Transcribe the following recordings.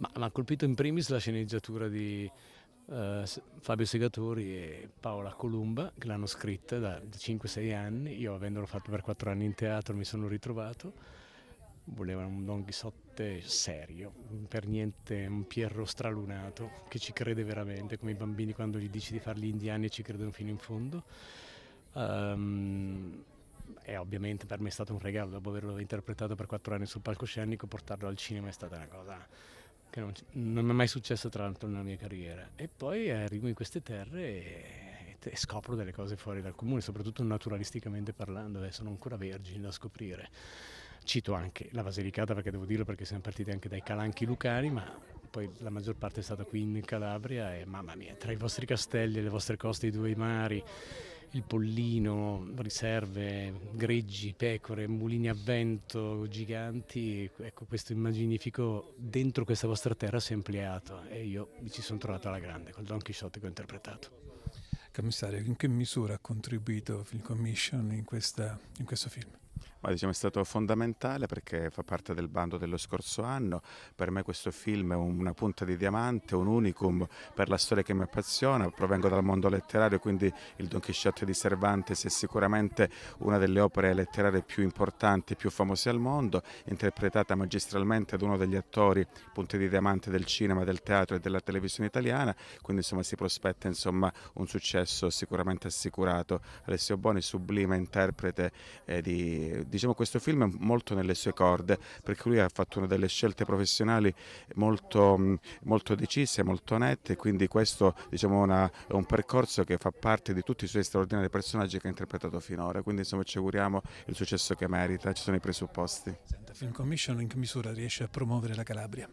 Ma mi ha colpito in primis la sceneggiatura di eh, Fabio Segatori e Paola Columba, che l'hanno scritta da 5-6 anni. Io avendolo fatto per 4 anni in teatro mi sono ritrovato. Volevano un Don Chisciotte serio, per niente un Pierro stralunato, che ci crede veramente, come i bambini quando gli dici di farli indiani e ci credono fino in fondo. Um, e ovviamente per me è stato un regalo, dopo averlo interpretato per 4 anni sul palcoscenico, portarlo al cinema è stata una cosa che non, non mi è mai successo tra l'altro nella mia carriera. E poi arrivo in queste terre e, e scopro delle cose fuori dal comune, soprattutto naturalisticamente parlando, eh, sono ancora vergine da scoprire. Cito anche la Basilicata perché devo dirlo perché siamo partiti anche dai Calanchi Lucani, ma poi la maggior parte è stata qui in Calabria e mamma mia, tra i vostri castelli e le vostre coste i due mari, il Pollino, riserve, greggi, pecore, mulini a vento giganti, ecco questo immaginifico dentro questa vostra terra si è ampliato e io mi ci sono trovato alla grande col Don Quixote che ho interpretato. Commissario, in che misura ha contribuito Film Commission in, questa, in questo film? Ma diciamo è stato fondamentale perché fa parte del bando dello scorso anno. Per me questo film è una punta di diamante, un unicum per la storia che mi appassiona. Provengo dal mondo letterario, quindi il Don Quixote di Cervantes è sicuramente una delle opere letterarie più importanti, e più famose al mondo, interpretata magistralmente da uno degli attori punti di diamante del cinema, del teatro e della televisione italiana. Quindi insomma si prospetta insomma, un successo sicuramente assicurato. Alessio Boni, sublime interprete eh, di diciamo, questo film è molto nelle sue corde, perché lui ha fatto una delle scelte professionali molto, mm, molto decise, molto nette, quindi questo diciamo, una, è un percorso che fa parte di tutti i suoi straordinari personaggi che ha interpretato finora, quindi insomma ci auguriamo il successo che merita, ci sono i presupposti la Film Commission in che misura riesce a promuovere la Calabria?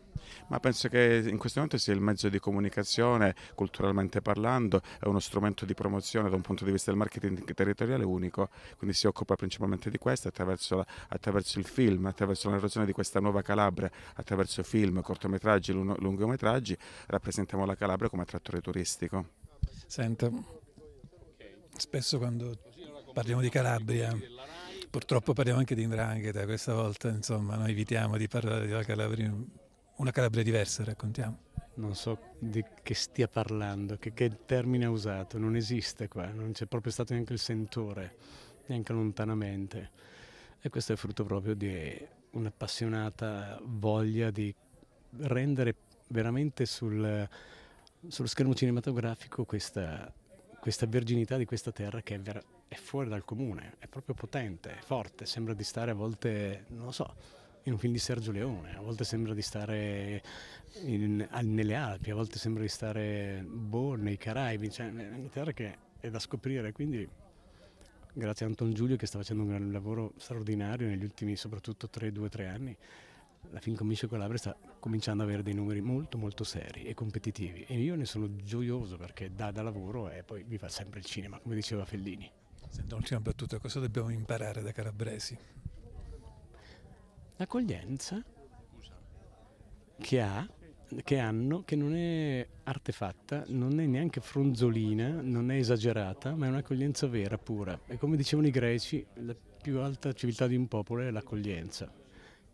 Ma penso che in questo momento sia il mezzo di comunicazione, culturalmente parlando, è uno strumento di promozione da un punto di vista del marketing territoriale unico, quindi si occupa principalmente di questo attraverso, attraverso il film, attraverso la narrazione di questa nuova Calabria, attraverso film, cortometraggi, lungometraggi, rappresentiamo la Calabria come attrattore turistico. Senta, spesso quando parliamo di Calabria Purtroppo parliamo anche di Indrangheta questa volta, insomma, noi evitiamo di parlare di una Calabria, una Calabria diversa, raccontiamo. Non so di che stia parlando, che, che termine ha usato, non esiste qua, non c'è proprio stato neanche il sentore, neanche lontanamente. E questo è frutto proprio di un'appassionata voglia di rendere veramente sul, sullo schermo cinematografico questa, questa, verginità di questa terra che è veramente è fuori dal comune, è proprio potente, è forte, sembra di stare a volte, non lo so, in un film di Sergio Leone, a volte sembra di stare in, nelle Alpi, a volte sembra di stare boh, nei Caraibi, cioè è una terra che è da scoprire, quindi grazie a Anton Giulio che sta facendo un lavoro straordinario negli ultimi soprattutto 3-2-3 anni, la Fincomicio Calabria sta cominciando ad avere dei numeri molto molto seri e competitivi e io ne sono gioioso perché dà da lavoro e poi vi fa sempre il cinema, come diceva Fellini. Senta, un'ultima battuta, cosa dobbiamo imparare da Calabresi? L'accoglienza che ha che hanno, che non è artefatta, non è neanche fronzolina, non è esagerata, ma è un'accoglienza vera, pura. E come dicevano i greci, la più alta civiltà di un popolo è l'accoglienza.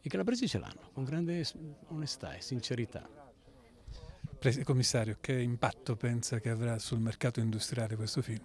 I calabresi ce l'hanno, con grande onestà e sincerità. Commissario, che impatto pensa che avrà sul mercato industriale questo film?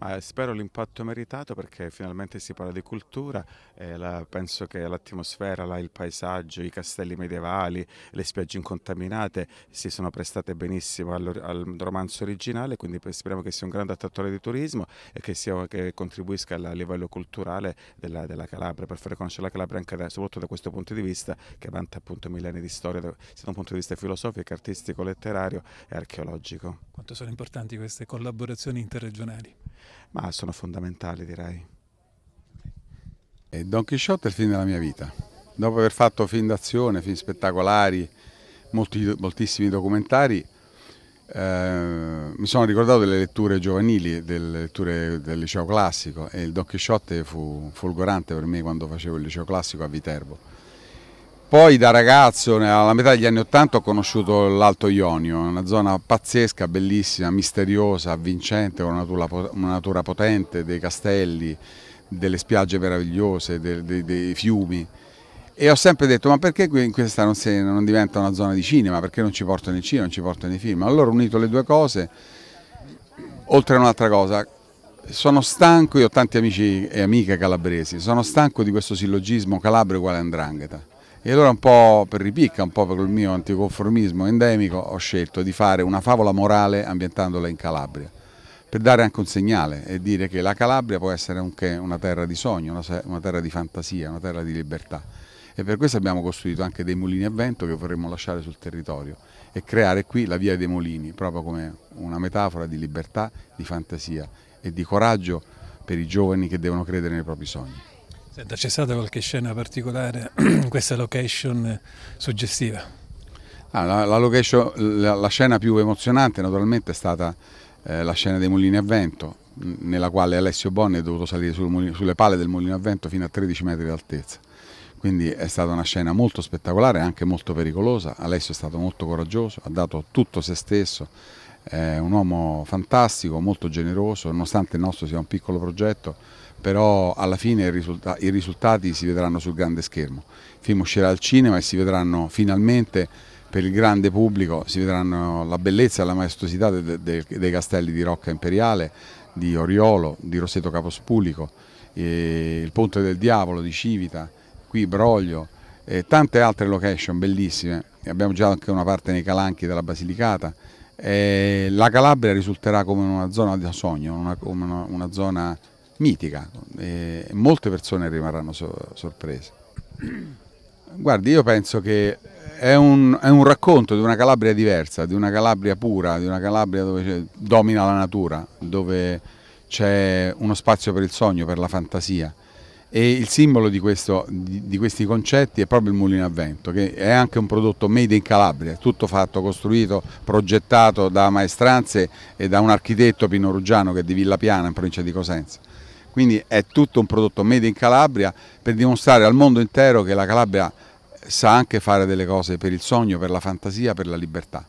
Ma spero l'impatto meritato perché finalmente si parla di cultura, eh, la, penso che l'atmosfera, la, il paesaggio, i castelli medievali, le spiagge incontaminate si sono prestate benissimo al, al romanzo originale, quindi speriamo che sia un grande attrattore di turismo e che, sia, che contribuisca a livello culturale della, della, Calabria, per far conoscere la Calabria anche da, soprattutto da questo punto di vista che vanta appunto millenni di storia, sia da un punto di vista filosofico, artistico, letterario e archeologico. Quanto sono importanti queste collaborazioni interregionali? ma sono fondamentali direi. E Don Chisciotte è il film della mia vita. Dopo aver fatto film d'azione, film spettacolari, molti, moltissimi documentari, eh, mi sono ricordato delle letture giovanili, delle letture del liceo classico e il Don Chisciotte fu folgorante per me quando facevo il liceo classico a Viterbo poi da ragazzo, alla metà degli anni Ottanta, ho conosciuto l'Alto Ionio, una zona pazzesca, bellissima, misteriosa, avvincente, con una natura, potente, dei castelli, delle spiagge meravigliose, dei, dei, dei fiumi. E ho sempre detto, ma perché in questa non, si, non, diventa una zona di cinema? Perché non ci portano i cinema, non ci portano i film? Allora ho unito le due cose, oltre a un'altra cosa, sono stanco, io ho tanti amici e amiche calabresi, sono stanco di questo sillogismo calabre uguale andrangheta e allora un po' per ripicca, un po' per il mio anticonformismo endemico, ho scelto di fare una favola morale ambientandola in Calabria, per dare anche un segnale e dire che la Calabria può essere anche una terra di sogno, una, terra di fantasia, una terra di libertà. E per questo abbiamo costruito anche dei mulini a vento che vorremmo lasciare sul territorio e creare qui la via dei mulini, proprio come una metafora di libertà, di fantasia e di coraggio per i giovani che devono credere nei propri sogni. Senta, c'è stata qualche scena particolare in questa location eh, suggestiva? Ah, la, la, location, la, la, scena più emozionante naturalmente è stata eh, la scena dei mulini a vento, nella quale Alessio Bonni è dovuto salire sul mulino, sulle pale del mulino a vento fino a 13 metri d'altezza. Quindi è stata una scena molto spettacolare e anche molto pericolosa. Alessio è stato molto coraggioso, ha dato tutto se stesso, è un uomo fantastico, molto generoso, nonostante il nostro sia un piccolo progetto però alla fine risulta i risultati si vedranno sul grande schermo. Il film uscirà al cinema e si vedranno finalmente per il grande pubblico, si vedranno la bellezza e la maestosità de de dei castelli di Rocca Imperiale, di Oriolo, di Rosseto Capospulico, il Ponte del Diavolo di Civita, qui Broglio e tante altre location bellissime. Abbiamo già anche una parte nei Calanchi della Basilicata. E la Calabria risulterà come una zona da sogno, una, una, una zona mitica, e molte persone rimarranno sorprese. Guardi, io penso che è un, è un, racconto di una Calabria diversa, di una Calabria pura, di una Calabria dove domina la natura, dove c'è uno spazio per il sogno, per la fantasia. E il simbolo di, questo, di, di, questi concetti è proprio il mulino a vento, che è anche un prodotto made in Calabria, tutto fatto, costruito, progettato da maestranze e da un architetto Pino Ruggiano che è di Villa Piana in provincia di Cosenza. Quindi è tutto un prodotto made in Calabria per dimostrare al mondo intero che la Calabria sa anche fare delle cose per il sogno, per la fantasia, per la libertà.